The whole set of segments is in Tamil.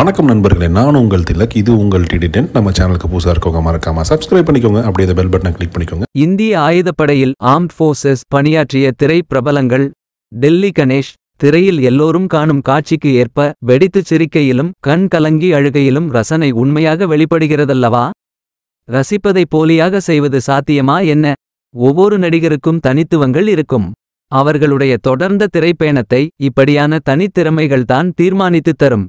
வணக்கம் நண்பர்களே நான் உங்கள் திலக் இது உங்கள் டிடிடென்ட் நம்ம சேனலுக்கு புதுசாக இருக்கவங்க மறக்காம சப்ஸ்கிரைப் பண்ணிக்கோங்க அப்படியே இந்த பெல் பட்டனை கிளிக் பண்ணிக்கோங்க இந்திய ஆயுதப்படையில் ஆர்ம்ட் ஃபோர்ஸஸ் பணியாற்றிய திரை பிரபலங்கள் டெல்லி கணேஷ் திரையில் எல்லோரும் காணும் காட்சிக்கு ஏற்ப வெடித்துச் சிரிக்கையிலும் கண் கலங்கி அழுகையிலும் ரசனை உண்மையாக வெளிப்படுகிறதல்லவா ரசிப்பதை போலியாக செய்வது சாத்தியமா என்ன ஒவ்வொரு நடிகருக்கும் தனித்துவங்கள் இருக்கும் அவர்களுடைய தொடர்ந்த திரைப்பயணத்தை இப்படியான தனித்திறமைகள்தான் தீர்மானித்து தரும்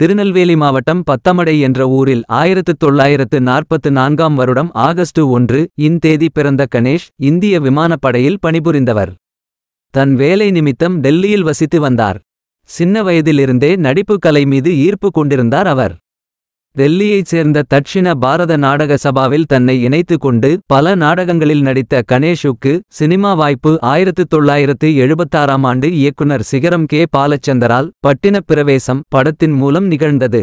திருநெல்வேலி மாவட்டம் பத்தமடை என்ற ஊரில் ஆயிரத்து தொள்ளாயிரத்து நாற்பத்து நான்காம் வருடம் ஆகஸ்ட் ஒன்று இன் தேதி பிறந்த கணேஷ் இந்திய விமானப்படையில் பணிபுரிந்தவர் தன் வேலை நிமித்தம் டெல்லியில் வசித்து வந்தார் சின்ன வயதிலிருந்தே நடிப்பு கலை மீது ஈர்ப்பு கொண்டிருந்தார் அவர் டெல்லியைச் சேர்ந்த தட்சிண பாரத நாடக சபாவில் தன்னை இணைத்து கொண்டு பல நாடகங்களில் நடித்த கணேஷுக்கு சினிமா வாய்ப்பு ஆயிரத்து தொள்ளாயிரத்து எழுபத்தாறாம் ஆண்டு இயக்குனர் சிகரம் கே பாலச்சந்தரால் பட்டினப் பிரவேசம் படத்தின் மூலம் நிகழ்ந்தது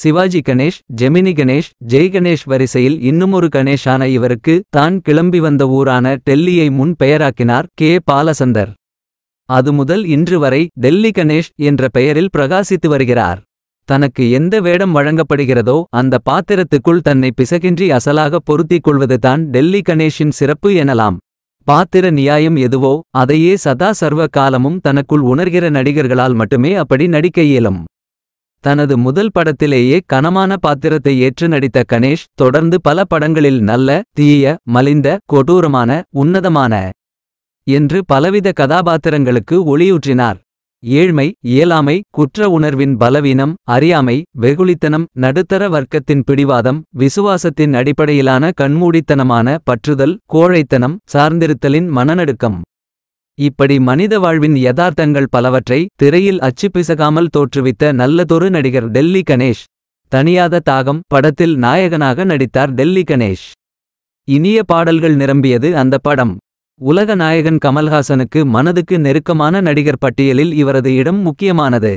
சிவாஜி கணேஷ் ஜெமினி கணேஷ் ஜெய் கணேஷ் வரிசையில் இன்னுமொரு கணேஷான இவருக்கு தான் கிளம்பி வந்த ஊரான டெல்லியை முன் பெயராக்கினார் கே பாலசந்தர் அது முதல் இன்று வரை டெல்லி கணேஷ் என்ற பெயரில் பிரகாசித்து வருகிறார் தனக்கு எந்த வேடம் வழங்கப்படுகிறதோ அந்த பாத்திரத்துக்குள் தன்னை பிசகின்றி அசலாக பொருத்திக் கொள்வதுதான் டெல்லி கணேஷின் சிறப்பு எனலாம் பாத்திர நியாயம் எதுவோ அதையே சதா சர்வ காலமும் தனக்குள் உணர்கிற நடிகர்களால் மட்டுமே அப்படி நடிக்க இயலும் தனது முதல் படத்திலேயே கனமான பாத்திரத்தை ஏற்று நடித்த கணேஷ் தொடர்ந்து பல படங்களில் நல்ல தீய மலிந்த கொடூரமான உன்னதமான என்று பலவித கதாபாத்திரங்களுக்கு ஒளியூற்றினார் ஏழ்மை இயலாமை குற்ற உணர்வின் பலவீனம் அறியாமை வெகுளித்தனம் நடுத்தர வர்க்கத்தின் பிடிவாதம் விசுவாசத்தின் அடிப்படையிலான கண்மூடித்தனமான பற்றுதல் கோழைத்தனம் சார்ந்திருத்தலின் மனநடுக்கம் இப்படி மனித வாழ்வின் யதார்த்தங்கள் பலவற்றை திரையில் பிசகாமல் தோற்றுவித்த நல்லதொரு நடிகர் டெல்லி கணேஷ் தனியாத தாகம் படத்தில் நாயகனாக நடித்தார் டெல்லி கணேஷ் இனிய பாடல்கள் நிரம்பியது அந்த படம் உலக நாயகன் கமல்ஹாசனுக்கு மனதுக்கு நெருக்கமான நடிகர் பட்டியலில் இவரது இடம் முக்கியமானது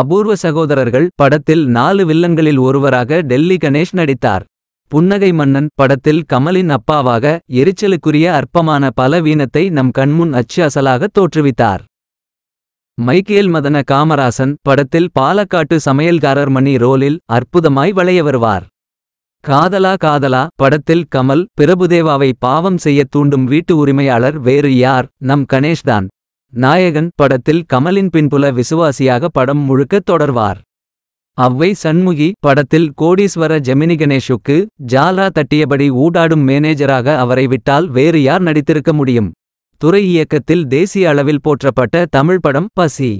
அபூர்வ சகோதரர்கள் படத்தில் நாலு வில்லன்களில் ஒருவராக டெல்லி கணேஷ் நடித்தார் புன்னகை மன்னன் படத்தில் கமலின் அப்பாவாக எரிச்சலுக்குரிய அற்பமான பல வீனத்தை நம் கண்முன் அச்சு அசலாக தோற்றுவித்தார் மைக்கேல் மதன காமராசன் படத்தில் பாலக்காட்டு சமையல்காரர் மணி ரோலில் அற்புதமாய் வளைய வருவார் காதலா காதலா படத்தில் கமல் பிரபுதேவாவை பாவம் செய்ய தூண்டும் வீட்டு உரிமையாளர் வேறு யார் நம் கணேஷ் தான் நாயகன் படத்தில் கமலின் பின்புல விசுவாசியாக படம் முழுக்க தொடர்வார் அவ்வை சண்முகி படத்தில் கோடீஸ்வர ஜெமினி கணேஷுக்கு ஜாலா தட்டியபடி ஊடாடும் மேனேஜராக அவரை விட்டால் வேறு யார் நடித்திருக்க முடியும் துறை இயக்கத்தில் தேசிய அளவில் போற்றப்பட்ட தமிழ் படம் பசி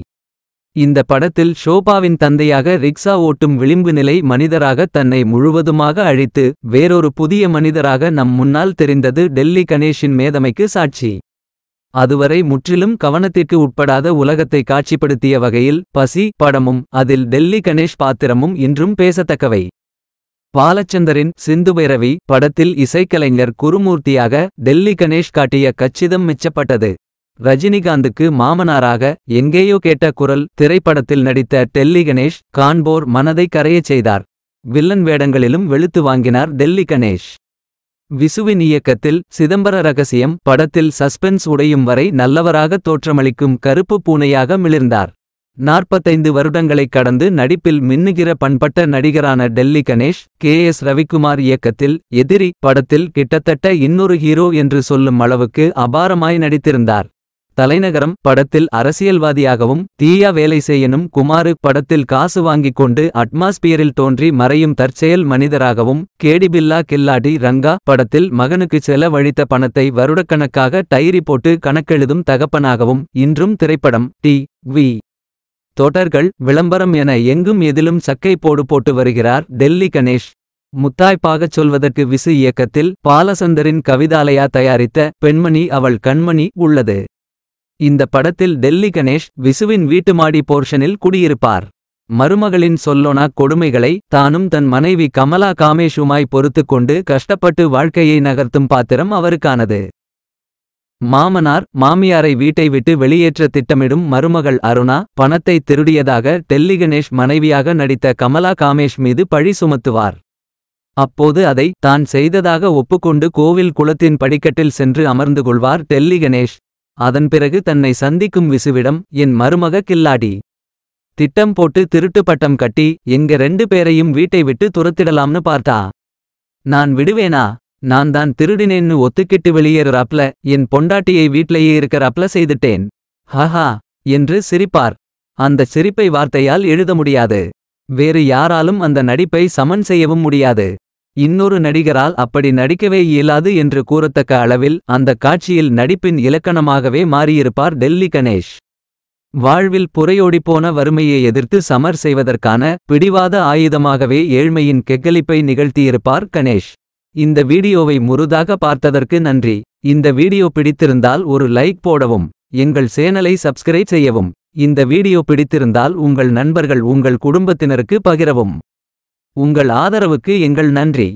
இந்த படத்தில் ஷோபாவின் தந்தையாக ரிக்ஸா ஓட்டும் விளிம்பு நிலை மனிதராக தன்னை முழுவதுமாக அழித்து வேறொரு புதிய மனிதராக நம் முன்னால் தெரிந்தது டெல்லி கணேஷின் மேதமைக்கு சாட்சி அதுவரை முற்றிலும் கவனத்திற்கு உட்படாத உலகத்தை காட்சிப்படுத்திய வகையில் பசி படமும் அதில் டெல்லி கணேஷ் பாத்திரமும் இன்றும் பேசத்தக்கவை பாலச்சந்தரின் சிந்து பைரவி படத்தில் இசைக்கலைஞர் குருமூர்த்தியாக டெல்லி கணேஷ் காட்டிய கச்சிதம் மிச்சப்பட்டது ரஜினிகாந்துக்கு மாமனாராக எங்கேயோ கேட்ட குரல் திரைப்படத்தில் நடித்த டெல்லி கணேஷ் கான்போர் மனதை கரையச் செய்தார் வில்லன் வேடங்களிலும் வெளுத்து வாங்கினார் டெல்லி கணேஷ் விசுவின் இயக்கத்தில் சிதம்பர ரகசியம் படத்தில் சஸ்பென்ஸ் உடையும் வரை நல்லவராக தோற்றமளிக்கும் கருப்பு பூனையாக மிளிர்ந்தார் நாற்பத்தைந்து வருடங்களை கடந்து நடிப்பில் மின்னுகிற பண்பட்ட நடிகரான டெல்லி கணேஷ் கே எஸ் ரவிக்குமார் இயக்கத்தில் எதிரி படத்தில் கிட்டத்தட்ட இன்னொரு ஹீரோ என்று சொல்லும் அளவுக்கு அபாரமாய் நடித்திருந்தார் தலைநகரம் படத்தில் அரசியல்வாதியாகவும் தீயா வேலை செய்யனும் குமாரு படத்தில் காசு வாங்கிக் கொண்டு அட்மாஸ்பியரில் தோன்றி மறையும் தற்செயல் மனிதராகவும் கேடிபில்லா கில்லாடி ரங்கா படத்தில் மகனுக்கு செலவழித்த பணத்தை வருடக்கணக்காக டைரி போட்டு கணக்கெழுதும் தகப்பனாகவும் இன்றும் திரைப்படம் டி வி தொடர்கள் விளம்பரம் என எங்கும் எதிலும் சக்கை போடு போட்டு வருகிறார் டெல்லி கணேஷ் முத்தாய்ப்பாகச் சொல்வதற்கு விசு இயக்கத்தில் பாலசந்தரின் கவிதாலயா தயாரித்த பெண்மணி அவள் கண்மணி உள்ளது இந்த படத்தில் டெல்லி கணேஷ் விசுவின் வீட்டுமாடி போர்ஷனில் குடியிருப்பார் மருமகளின் சொல்லொனா கொடுமைகளை தானும் தன் மனைவி கமலா காமேஷுமாய் பொறுத்து கொண்டு கஷ்டப்பட்டு வாழ்க்கையை நகர்த்தும் பாத்திரம் அவருக்கானது மாமனார் மாமியாரை வீட்டை விட்டு வெளியேற்ற திட்டமிடும் மருமகள் அருணா பணத்தை திருடியதாக டெல்லி கணேஷ் மனைவியாக நடித்த கமலா காமேஷ் மீது பழி சுமத்துவார் அப்போது அதை தான் செய்ததாக ஒப்புக்கொண்டு கோவில் குளத்தின் படிக்கட்டில் சென்று அமர்ந்து கொள்வார் டெல்லி கணேஷ் அதன் பிறகு தன்னை சந்திக்கும் விசுவிடம் என் மருமக கில்லாடி திட்டம் போட்டு திருட்டு பட்டம் கட்டி எங்க ரெண்டு பேரையும் வீட்டை விட்டு துரத்திடலாம்னு பார்த்தா நான் விடுவேனா நான் தான் திருடினேன்னு ஒத்துக்கிட்டு வெளியேறுறாப்ல என் பொண்டாட்டியை வீட்லயே இருக்கிறாப்ல செய்துட்டேன் ஹஹா என்று சிரிப்பார் அந்த சிரிப்பை வார்த்தையால் எழுத முடியாது வேறு யாராலும் அந்த நடிப்பை சமன் செய்யவும் முடியாது இன்னொரு நடிகரால் அப்படி நடிக்கவே இயலாது என்று கூறத்தக்க அளவில் அந்த காட்சியில் நடிப்பின் இலக்கணமாகவே மாறியிருப்பார் டெல்லி கணேஷ் வாழ்வில் புறையோடிப்போன வறுமையை எதிர்த்து சமர் செய்வதற்கான பிடிவாத ஆயுதமாகவே ஏழ்மையின் கெக்கலிப்பை நிகழ்த்தியிருப்பார் கணேஷ் இந்த வீடியோவை முருதாக பார்த்ததற்கு நன்றி இந்த வீடியோ பிடித்திருந்தால் ஒரு லைக் போடவும் எங்கள் சேனலை சப்ஸ்கிரைப் செய்யவும் இந்த வீடியோ பிடித்திருந்தால் உங்கள் நண்பர்கள் உங்கள் குடும்பத்தினருக்கு பகிரவும் உங்கள் ஆதரவுக்கு எங்கள் நன்றி